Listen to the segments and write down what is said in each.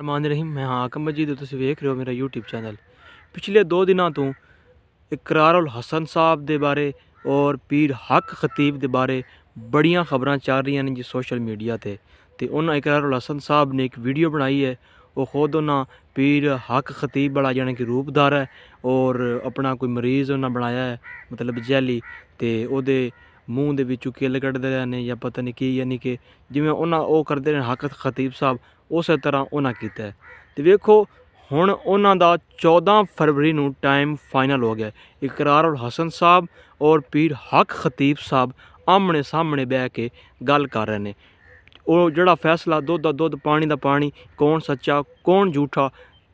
ਰਮਾਨ ਰਹੀਮ ਮੈਂ ਹਾਂ ਹਾਕਮ ਮਜੀਦ ਤੁਸੀਂ ਵੇਖ ਰਹੇ ਹੋ ਮੇਰਾ YouTube ਚੈਨਲ ਪਿਛਲੇ 2 ਦਿਨਾਂ ਤੋਂ ਇਕਰਾਰੁਲ ਹਸਨ ਸਾਹਿਬ ਦੇ ਬਾਰੇ ਔਰ ਪੀਰ ਹਕ ਖਤੀਬ ਦੇ ਬਾਰੇ ਬੜੀਆਂ ਖਬਰਾਂ ਚੱਲ ਰਹੀਆਂ ਨੇ ਜੀ ਸੋਸ਼ਲ ਮੀਡੀਆ ਤੇ ਤੇ ਉਹਨਾਂ ਇਕਰਾਰੁਲ ਹਸਨ ਸਾਹਿਬ ਨੇ ਇੱਕ ਵੀਡੀਓ ਬਣਾਈ ਹੈ ਉਹ ਖੁਦ ਉਹਨਾਂ ਪੀਰ ਹਕ ਖਤੀਬ ਬੜਾ ਜਾਣੇ ਕਿ ਰੂਪਦਾਰ ਹੈ ਔਰ ਆਪਣਾ ਕੋਈ ਮਰੀਜ਼ ਉਹਨਾਂ ਬਣਾਇਆ ਹੈ ਮਤਲਬ ਜੈਲੀ ਤੇ ਉਹਦੇ ਮੂੰਹ ਦੇ ਵਿੱਚੋਂ ਕਿੱਲ ਕੱਢਦੇ ਨੇ ਜਾਂ ਪਤਾ ਨਹੀਂ ਕੀ ਯਾਨੀ ਕਿ ਜਿਵੇਂ ਉਹਨਾਂ ਉਹ ਕਰਦੇ ਨੇ ਹਕਤ ਖਤੀਬ ਸਾਹਿਬ ਉਸੇ ਤਰ੍ਹਾਂ ਉਹਨਾਂ ਕੀਤਾ ਤੇ ਵੇਖੋ ਹੁਣ ਉਹਨਾਂ ਦਾ 14 ਫਰਵਰੀ ਨੂੰ ਟਾਈਮ ਫਾਈਨਲ ਹੋ ਗਿਆ ਇਕਰਾਰੁਲ ਹਸਨ ਸਾਹਿਬ ਔਰ ਪੀਰ ਹਕ ਖਤੀਬ ਸਾਹਿਬ ਆਮਣੇ ਸਾਹਮਣੇ ਬਹਿ ਕੇ ਗੱਲ ਕਰ ਰਹੇ ਨੇ ਉਹ ਜਿਹੜਾ ਫੈਸਲਾ ਦੁੱਧ ਦਾ ਦੁੱਧ ਪਾਣੀ ਦਾ ਪਾਣੀ ਕੌਣ ਸੱਚਾ ਕੌਣ ਝੂਠਾ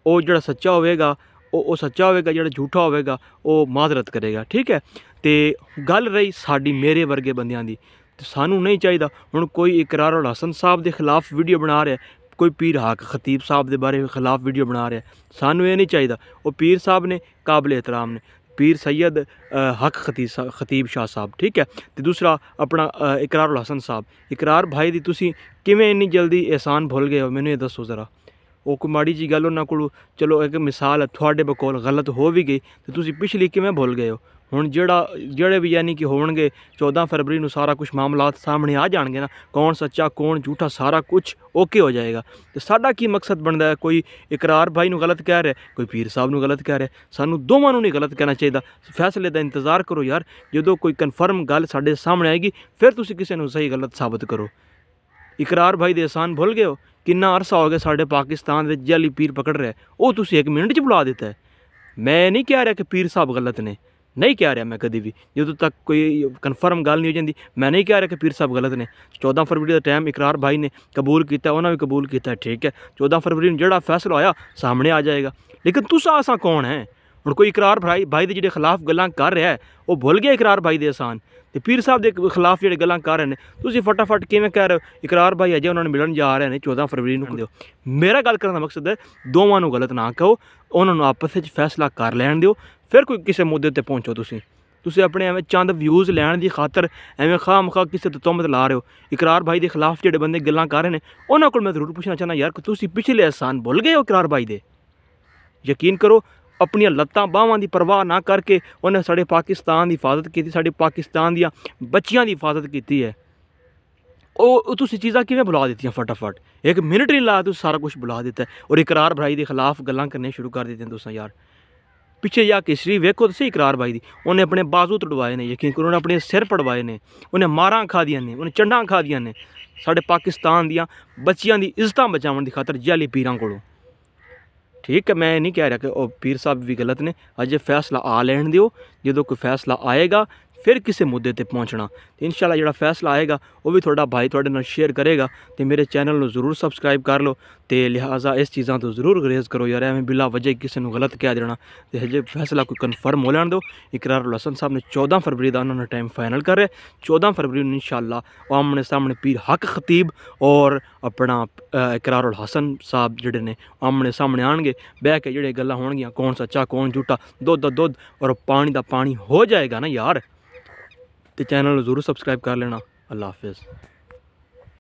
ਉਹ ਜਿਹੜਾ ਸੱਚਾ ਹੋਵੇਗਾ ਉਹ ਉਹ ਸੱਚਾ ਹੋਵੇਗਾ ਜਿਹੜਾ ਝੂਠਾ ਹੋਵੇਗਾ ਉਹ ਮਾਜ਼ਰਤ ਕਰੇਗਾ ਠੀਕ ਹੈ ਤੇ ਗੱਲ ਰਹੀ ਸਾਡੀ ਮੇਰੇ ਵਰਗੇ ਬੰਦਿਆਂ ਦੀ ਸਾਨੂੰ ਨਹੀਂ ਚਾਹੀਦਾ ਹੁਣ ਕੋਈ ਇਕਰਾਰ ਹਸਨ ਸਾਹਿਬ ਦੇ ਖਿਲਾਫ ਵੀਡੀਓ ਬਣਾ ਰਿਹਾ ਕੋਈ ਪੀਰ ਹਾਕ ਖਤੀਬ ਸਾਹਿਬ ਦੇ ਬਾਰੇ ਖਿਲਾਫ ਵੀਡੀਓ ਬਣਾ ਰਿਹਾ ਸਾਨੂੰ ਇਹ ਨਹੀਂ ਚਾਹੀਦਾ ਉਹ ਪੀਰ ਸਾਹਿਬ ਨੇ ਕਾਬਲੇ ਇਤਰਾਮ ਨੇ ਪੀਰ ਸੈਦ ਹਕ ਖਤੀਬ ਸ਼ਾਹ ਸਾਹਿਬ ਠੀਕ ਹੈ ਤੇ ਦੂਸਰਾ ਆਪਣਾ ਇਕਰਾਰੁਲ ਹਸਨ ਸਾਹਿਬ ਇਕਰਾਰ ਭਾਈ ਦੀ ਤੁਸੀਂ ਕਿਵੇਂ ਇੰਨੀ ਜਲਦੀ ਇਹਸਾਨ ਭੁੱਲ ਗਏ ਹੋ ਮੈਨੂੰ ਇਹ ਦੱਸੋ ਜ਼ਰਾ ਉਹ ਕੋਈ ਮਾੜੀ ਜੀ ਗੱਲ ਉਹਨਾਂ ਕੋਲ ਚਲੋ ਇੱਕ ਮਿਸਾਲ ਤੁਹਾਡੇ ਬਕੌਲ ਗਲਤ ਹੋ ਵੀ ਗਈ ਤੇ ਤੁਸੀਂ ਪਿਛਲੀ ਕਿਵੇਂ ਭੁੱਲ ਗਏ ਹੋ ਹੁਣ ਜਿਹੜਾ ਜਿਹੜੇ ਵੀ ਯਾਨੀ ਕਿ ਹੋਣਗੇ 14 ਫਰਵਰੀ ਨੂੰ ਸਾਰਾ ਕੁਝ ਮਾਮਲਾਤ ਸਾਹਮਣੇ ਆ ਜਾਣਗੇ ਨਾ ਕੌਣ ਸੱਚਾ ਕੌਣ ਝੂਠਾ ਸਾਰਾ ਕੁਝ ਓਕੇ ਹੋ ਜਾਏਗਾ ਤੇ ਸਾਡਾ ਕੀ ਮਕਸਦ ਬਣਦਾ ਹੈ ਕੋਈ ਇਕਰਾਰ ਭਾਈ ਨੂੰ ਗਲਤ ਕਹਿ ਰਿਹਾ ਕੋਈ ਪੀਰ ਸਾਹਿਬ ਨੂੰ ਗਲਤ ਕਹਿ ਰਿਹਾ ਸਾਨੂੰ ਦੋਵਾਂ ਨੂੰ ਨਹੀਂ ਗਲਤ ਕਹਿਣਾ ਚਾਹੀਦਾ ਫੈਸਲੇ ਦਾ ਇੰਤਜ਼ਾਰ ਕਰੋ ਯਾਰ ਜਦੋਂ ਕੋਈ ਕਨਫਰਮ ਗੱਲ ਸਾਡੇ ਸਾਹਮਣੇ ਆਏਗੀ ਫਿਰ ਤੁਸੀਂ ਕਿਸੇ ਨੂੰ ਸਹੀ ਗਲਤ ਸਾਬਤ ਕਰੋ ਇਕਰਾਰ ਭਾਈ ਦੇ ਆਸਾਨ ਭੁੱਲ ਗਏ ਹੋ ਕਿੰਨਾ ਅਰਸਾ ਹੋ ਗਿਆ ਸਾਡੇ ਪਾਕਿਸਤਾਨ ਵਿੱਚ ਜਾਲੀ ਪੀਰ ਪਕੜ ਰਿਹਾ ਉਹ ਤੁਸੀਂ 1 ਮਿੰਟ 'ਚ ਬੁਲਾ ਦਿੱਤਾ ਮੈਂ ਨਹੀਂ ਕਹਿ ਰਿਹਾ ਕਿ ਪੀਰ ਸਾਹਿਬ ਗਲਤ ਨੇ ਨਹੀਂ ਕਹਿ ਰਿਹਾ ਮੈਂ ਕਦੀ ਵੀ ਜਦੋਂ ਤੱਕ ਕੋਈ ਕਨਫਰਮ ਗੱਲ ਨਹੀਂ ਹੋ ਜਾਂਦੀ ਮੈਂ ਨਹੀਂ ਕਹਿ ਰਿਹਾ ਕਿ ਪੀਰ ਸਾਹਿਬ ਗਲਤ ਨੇ 14 ਫਰਵਰੀ ਦਾ ਟਾਈਮ ਇਕਰਾਰ ਭਾਈ ਨੇ ਕਬੂਲ ਕੀਤਾ ਉਹਨਾਂ ਵੀ ਕਬੂਲ ਕੀਤਾ ਠੀਕ ਹੈ 14 ਫਰਵਰੀ ਨੂੰ ਜਿਹੜਾ ਫੈਸਲਾ ਆਇਆ ਸਾਹਮਣੇ ਆ ਜਾਏਗਾ ਲੇਕਿਨ ਤੁਸੀਂ ਆਸਾ ਕੌਣ ਹੈ ਹੁਣ ਕੋਈ ਇਕਰਾਰ ਭਾਈ ਭਾਈ ਦੇ ਜਿਹੜੇ ਖਿਲਾਫ ਗੱਲਾਂ ਕਰ ਰਿਹਾ ਉਹ ਭੁੱਲ ਗਿਆ ਇਕਰਾਰ ਭਾਈ ਦੇ ਆਸਾਨ ਤੇ ਪੀਰ ਸਾਹਿਬ ਦੇ ਖਿਲਾਫ ਜਿਹੜੇ ਗੱਲਾਂ ਕਰ ਰਹੇ ਨੇ ਤੁਸੀਂ ਫਟਾਫਟ ਕਿਵੇਂ ਕਹਿ ਰਹੇ ਹੋ ਇਕਰਾਰ ਭਾਈ ਅਜੇ ਉਹਨਾਂ ਨੂੰ ਮਿਲਣ ਜਾ ਰਹੇ ਨੇ 14 ਫਰਵਰੀ ਨੂੰ ਕਹਿੰਦੇ ਹੋ ਮੇਰਾ ਗੱਲ ਕਰਨ ਦਾ ਮਕਸਦ ਹੈ ਦੋਵਾਂ ਨੂੰ ਗਲਤ ਨਾ ਕਹੋ ਉਹਨਾਂ ਨੂੰ ਆਪਸ ਵਿੱਚ ਫੈਸਲਾ ਕਰ ਲੈਣ ਦਿਓ ਫਿਰ ਕੋਈ ਕਿਸੇ ਮੁੱਦੇ ਤੇ ਪਹੁੰਚੋ ਤੁਸੀਂ ਤੁਸੀਂ ਆਪਣੇ ਐਵੇਂ ਚੰਦ ਵਿਊਜ਼ ਲੈਣ ਦੀ ਖਾਤਰ ਐਵੇਂ ਖਾਮਖਾ ਕਿਸੇ ਤੋਂ ਤੁਮਤ ਲਾ ਰਹੇ ਹੋ ਇਕਰਾਰ ਭਾਈ ਦੇ ਖਿਲਾਫ ਜਿਹੜੇ ਬੰਦੇ ਗੱਲਾਂ ਕਰ ਰਹੇ ਨੇ ਉਹਨਾਂ ਕੋਲ ਮੈਂ ਜ਼ਰੂਰ ਪੁੱਛਣਾ ਚਾਹਨਾ ਯਾਰ ਕਿ ਤੁਸੀਂ ਪਿਛਲੇ ਅਸਾਨ ਭੁੱਲ ਗਏ ਹੋ ਇਕਰਾਰ ਭਾਈ ਦੇ ਯਕੀਨ ਕਰੋ ਆਪਣੀਆਂ ਲੱਤਾਂ ਬਾਹਾਂ ਦੀ ਪਰਵਾਹ ਨਾ ਕਰਕੇ ਉਹਨੇ ਸਾਡੇ ਪਾਕਿਸਤਾਨ ਦੀ ਹਿਫਾਜ਼ਤ ਕੀਤੀ ਸਾਡੇ ਪਾਕਿਸਤਾਨ ਦੀਆਂ ਬੱਚੀਆਂ ਦੀ ਹਿਫਾਜ਼ਤ ਕੀਤੀ ਹੈ ਉਹ ਤੁਸੀਂ ਚੀਜ਼ਾਂ ਕਿਵੇਂ ਬੁਲਾ ਦਿੱਤੀਆਂ ਫਟਾਫਟ ਇੱਕ ਮਿੰਟ ਨਹੀਂ ਲਾਇਆ ਸਾਰਾ ਕੁਝ ਬੁਲਾ ਦਿੱਤਾ ਔਰ ਇਕਰਾਰ ਭਰਾਈ ਦੇ ਖਿਲਾਫ ਗੱਲਾਂ ਕਰਨੇ ਸ਼ੁਰੂ ਕਰ ਦਿੱਤੇ ਦੋਸਤਾਂ ਯਾਰ ਪਿੱਛੇ ਜਾ ਕੇ ਸ੍ਰੀ ਵੇਖੋ ਤੁਸੀਂ ਇਕਰਾਰ ਭਾਈ ਦੀ ਉਹਨੇ ਆਪਣੇ ਬਾਜ਼ੂ ਤੜਵਾਏ ਨੇ ਯਕੀਨ ਕਰੋ ਉਹਨੇ ਆਪਣੇ ਸਿਰ ਪੜਵਾਏ ਨੇ ਉਹਨੇ ਮਾਰਾਂ ਖਾਦੀਆਂ ਨੇ ਉਹਨੇ ਚੰਡਾਂ ਖਾਦੀਆਂ ਨੇ ਸਾਡੇ ਪਾਕਿਸਤਾਨ ਦੀਆਂ ਬੱਚੀਆਂ ਦੀ ਇੱਜ਼ਤਾਂ ਬਚਾਉਣ ਦੀ ਖਾਤਰ ਜਾਲੀ ਪੀਰਾਂ ਕੋਲੋਂ ਠੀਕ ਹੈ ਮੈਂ ਨਹੀਂ ਕਹਿ ਰਿਹਾ ਕਿ ਉਹ ਪੀਰ ਸਾਹਿਬ ਵੀ ਗਲਤ ਨੇ ਅਜੇ ਫੈਸਲਾ ਆ ਲੈਣ ਦਿਓ ਜਦੋਂ ਕੋਈ ਫੈਸਲਾ ਆਏਗਾ फिर किसी मुद्दे पर पहुँचना इन शाला जो फैसला आएगा वो भी थोड़ा भाई थोड़े शेयर करेगा तो मेरे चैनल में जरूर सबसक्राइब कर लो तो लिहाजा इस चीज़ों तो जरूर गुरेज करो यार एवं बिला वजह किसी को गलत कह देना हजे फैसला कोई कन्फर्म हो लैन दो इकरार लसन साहब ने चौदह फरवरी का उन्होंने टाइम फाइनल कर रहे चौदह फरवरी इन शाला आमने सामने पीर हक खतीब और अपना इकरार उल हसन साहब जोड़े ने आमने सामने आन गए बह के जोड़े गल् हो कौन सच्चा कौन झूठा दुध दुद्ध और पानी का पानी हो जाएगा ना यार ਤੇ ਚੈਨਲ ਨੂੰ ਜ਼ਰੂਰ ਸਬਸਕ੍ਰਾਈਬ ਕਰ ਲੈਣਾ ਅੱਲਾ ਹਾਫਿਜ਼